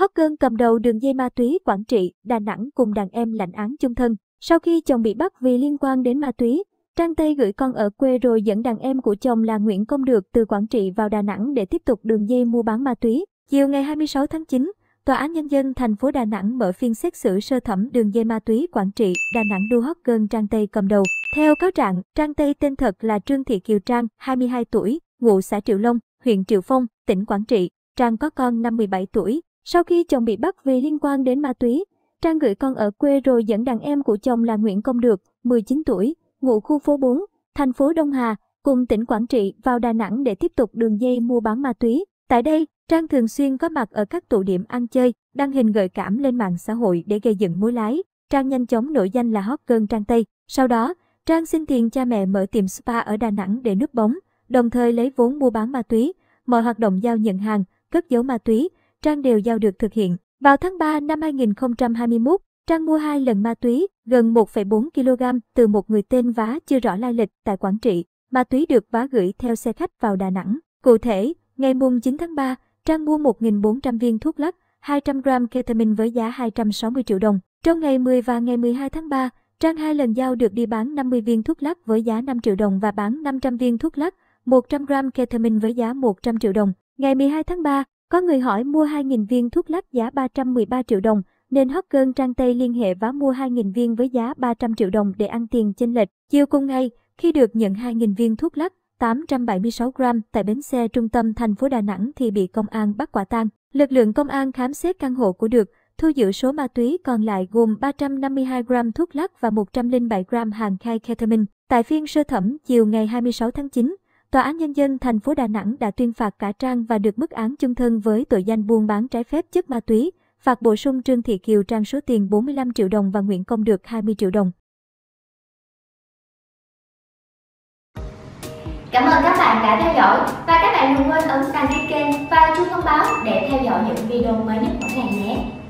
Hawken cầm đầu đường dây ma túy Quảng Trị, Đà Nẵng cùng đàn em lãnh án chung thân. Sau khi chồng bị bắt vì liên quan đến ma túy, Trang Tây gửi con ở quê rồi dẫn đàn em của chồng là Nguyễn Công Được từ Quảng Trị vào Đà Nẵng để tiếp tục đường dây mua bán ma túy. Chiều ngày 26 tháng 9, Tòa án Nhân dân thành phố Đà Nẵng mở phiên xét xử sơ thẩm đường dây ma túy Quảng Trị, Đà Nẵng đua hóc gơn Trang Tây cầm đầu. Theo cáo trạng, Trang Tây tên thật là Trương Thị Kiều Trang, 22 tuổi, ngụ xã Triệu Long, huyện Triệu Phong, tỉnh Quảng Trị. Trang có con 57 tuổi, sau khi chồng bị bắt vì liên quan đến ma túy, Trang gửi con ở quê rồi dẫn đàn em của chồng là Nguyễn Công Được, 19 tuổi, ngụ khu phố 4, thành phố Đông Hà, cùng tỉnh Quảng Trị vào Đà Nẵng để tiếp tục đường dây mua bán ma túy. Tại đây, Trang thường xuyên có mặt ở các tụ điểm ăn chơi, đăng hình gợi cảm lên mạng xã hội để gây dựng mối lái. Trang nhanh chóng nổi danh là hot girl Trang Tây. Sau đó, Trang xin tiền cha mẹ mở tiệm spa ở Đà Nẵng để núp bóng, đồng thời lấy vốn mua bán ma túy, mọi hoạt động giao nhận hàng, cất giấu ma túy, Trang đều giao được thực hiện. Vào tháng 3 năm 2021, Trang mua hai lần ma túy, gần 1,4 kg từ một người tên Vá chưa rõ lai lịch tại Quảng Trị. Ma túy được Vá gửi theo xe khách vào Đà Nẵng. Cụ thể, ngày mùng 9 tháng 3, Trang mua 1.400 viên thuốc lắc, 200 g ketamine với giá 260 triệu đồng. Trong ngày 10 và ngày 12 tháng 3, Trang hai lần giao được đi bán 50 viên thuốc lắc với giá 5 triệu đồng và bán 500 viên thuốc lắc, 100 g ketamine với giá 100 triệu đồng. Ngày 12 tháng 3, có người hỏi mua 2.000 viên thuốc lắc giá 313 triệu đồng, nên hot girl Trang Tây liên hệ và mua 2.000 viên với giá 300 triệu đồng để ăn tiền chênh lệch. Chiều cùng ngày, khi được nhận 2.000 viên thuốc lắc 876 gram tại bến xe trung tâm thành phố Đà Nẵng thì bị công an bắt quả tang. Lực lượng công an khám xét căn hộ của được, thu giữ số ma túy còn lại gồm 352 gram thuốc lắc và 107 gram hàng khai ketamine. Tại phiên sơ thẩm chiều ngày 26 tháng 9, Tòa án Nhân dân thành phố Đà Nẵng đã tuyên phạt cả Trang và được mức án chung thân với tội danh buôn bán trái phép chất ma túy, phạt bổ sung Trương Thị Kiều Trang số tiền 45 triệu đồng và Nguyễn Công được 20 triệu đồng. Cảm ơn các bạn đã theo dõi và các bạn đừng quên ấn đăng ký kênh và chuông thông báo để theo dõi những video mới nhất mỗi ngày nhé.